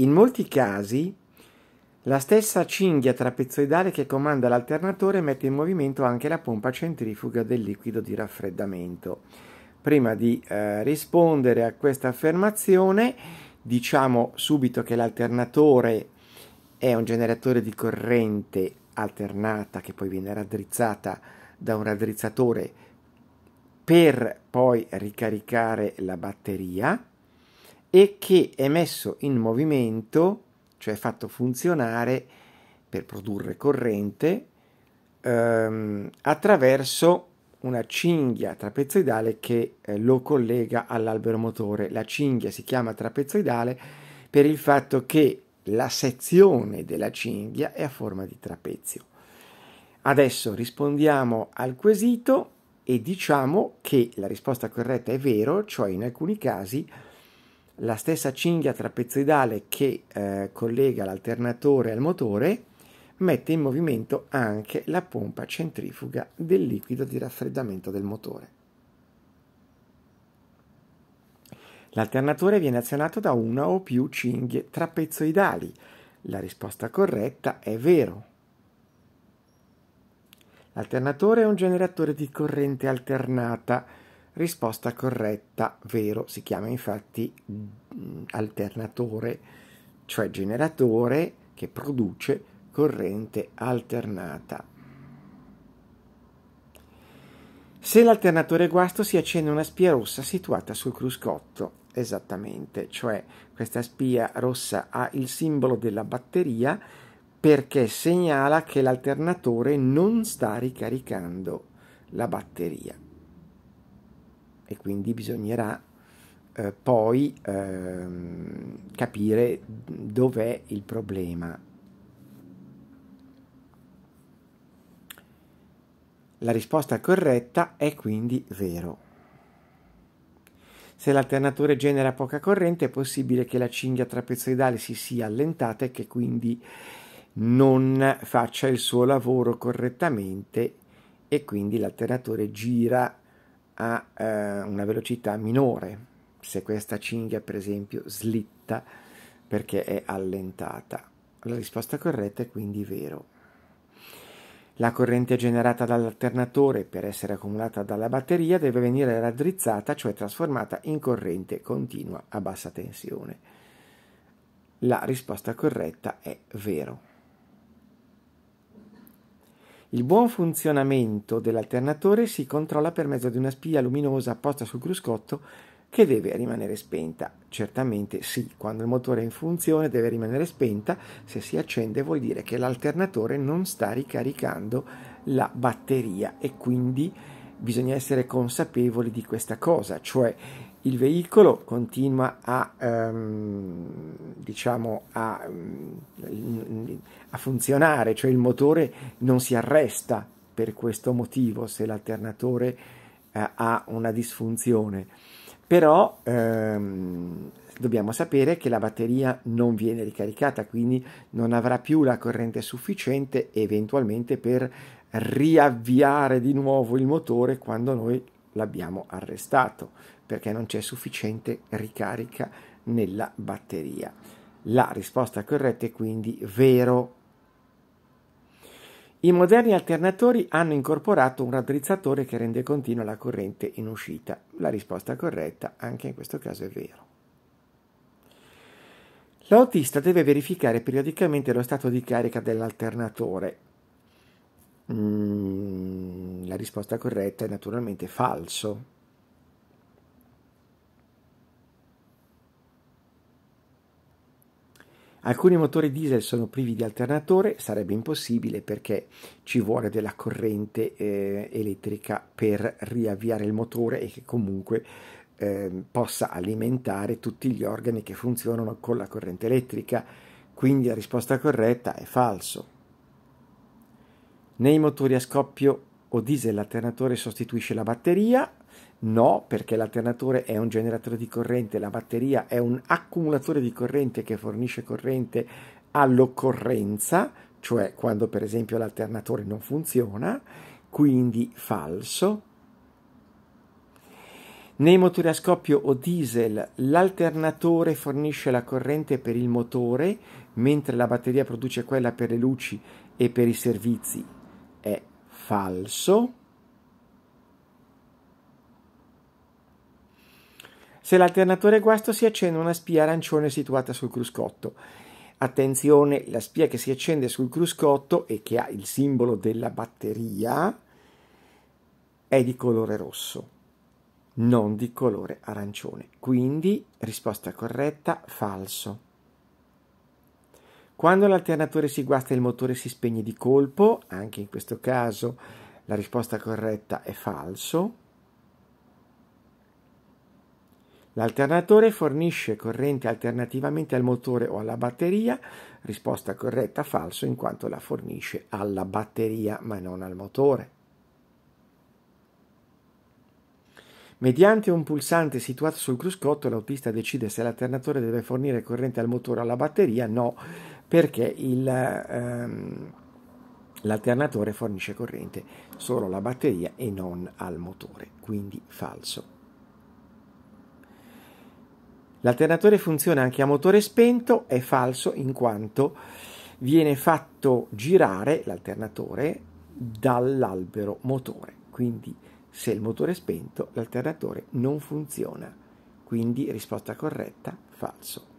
In molti casi la stessa cinghia trapezoidale che comanda l'alternatore mette in movimento anche la pompa centrifuga del liquido di raffreddamento. Prima di eh, rispondere a questa affermazione, diciamo subito che l'alternatore è un generatore di corrente alternata che poi viene raddrizzata da un raddrizzatore per poi ricaricare la batteria e che è messo in movimento, cioè fatto funzionare per produrre corrente, ehm, attraverso una cinghia trapezoidale che eh, lo collega all'albero motore. La cinghia si chiama trapezoidale per il fatto che la sezione della cinghia è a forma di trapezio. Adesso rispondiamo al quesito e diciamo che la risposta corretta è vero, cioè in alcuni casi la stessa cinghia trapezoidale che eh, collega l'alternatore al motore mette in movimento anche la pompa centrifuga del liquido di raffreddamento del motore. L'alternatore viene azionato da una o più cinghie trapezoidali. La risposta corretta è vero. L'alternatore è un generatore di corrente alternata Risposta corretta, vero, si chiama infatti mm, alternatore, cioè generatore che produce corrente alternata. Se l'alternatore è guasto si accende una spia rossa situata sul cruscotto, esattamente, cioè questa spia rossa ha il simbolo della batteria perché segnala che l'alternatore non sta ricaricando la batteria e quindi bisognerà eh, poi ehm, capire dov'è il problema. La risposta corretta è quindi vero. Se l'alternatore genera poca corrente è possibile che la cinghia trapezoidale si sia allentata e che quindi non faccia il suo lavoro correttamente e quindi l'alternatore gira a eh, una velocità minore se questa cinghia per esempio slitta perché è allentata. La risposta corretta è quindi vero. La corrente generata dall'alternatore per essere accumulata dalla batteria deve venire raddrizzata, cioè trasformata in corrente continua a bassa tensione. La risposta corretta è vero. Il buon funzionamento dell'alternatore si controlla per mezzo di una spia luminosa apposta sul cruscotto che deve rimanere spenta. Certamente sì, quando il motore è in funzione deve rimanere spenta, se si accende vuol dire che l'alternatore non sta ricaricando la batteria e quindi bisogna essere consapevoli di questa cosa, cioè il veicolo continua a, ehm, diciamo a, mm, a, funzionare, cioè il motore non si arresta per questo motivo se l'alternatore eh, ha una disfunzione. Però ehm, dobbiamo sapere che la batteria non viene ricaricata, quindi non avrà più la corrente sufficiente eventualmente per riavviare di nuovo il motore quando noi l'abbiamo arrestato perché non c'è sufficiente ricarica nella batteria. La risposta corretta è quindi vero. I moderni alternatori hanno incorporato un raddrizzatore che rende continua la corrente in uscita. La risposta corretta anche in questo caso è vero. L'autista deve verificare periodicamente lo stato di carica dell'alternatore risposta corretta è naturalmente falso. Alcuni motori diesel sono privi di alternatore, sarebbe impossibile perché ci vuole della corrente eh, elettrica per riavviare il motore e che comunque eh, possa alimentare tutti gli organi che funzionano con la corrente elettrica. Quindi la risposta corretta è falso. Nei motori a scoppio o diesel l'alternatore sostituisce la batteria? No, perché l'alternatore è un generatore di corrente, la batteria è un accumulatore di corrente che fornisce corrente all'occorrenza, cioè quando per esempio l'alternatore non funziona, quindi falso. Nei motori a scoppio o diesel l'alternatore fornisce la corrente per il motore, mentre la batteria produce quella per le luci e per i servizi. È falso, se l'alternatore guasto si accende una spia arancione situata sul cruscotto. Attenzione, la spia che si accende sul cruscotto e che ha il simbolo della batteria è di colore rosso, non di colore arancione. Quindi risposta corretta, falso. Quando l'alternatore si guasta e il motore si spegne di colpo, anche in questo caso la risposta corretta è falso. L'alternatore fornisce corrente alternativamente al motore o alla batteria, risposta corretta falso in quanto la fornisce alla batteria ma non al motore. Mediante un pulsante situato sul cruscotto l'autista decide se l'alternatore deve fornire corrente al motore o alla batteria, no, perché il, ehm, l'alternatore fornisce corrente solo alla batteria e non al motore, quindi falso. L'alternatore funziona anche a motore spento, è falso in quanto viene fatto girare l'alternatore dall'albero motore, quindi se il motore è spento l'alternatore non funziona, quindi risposta corretta falso.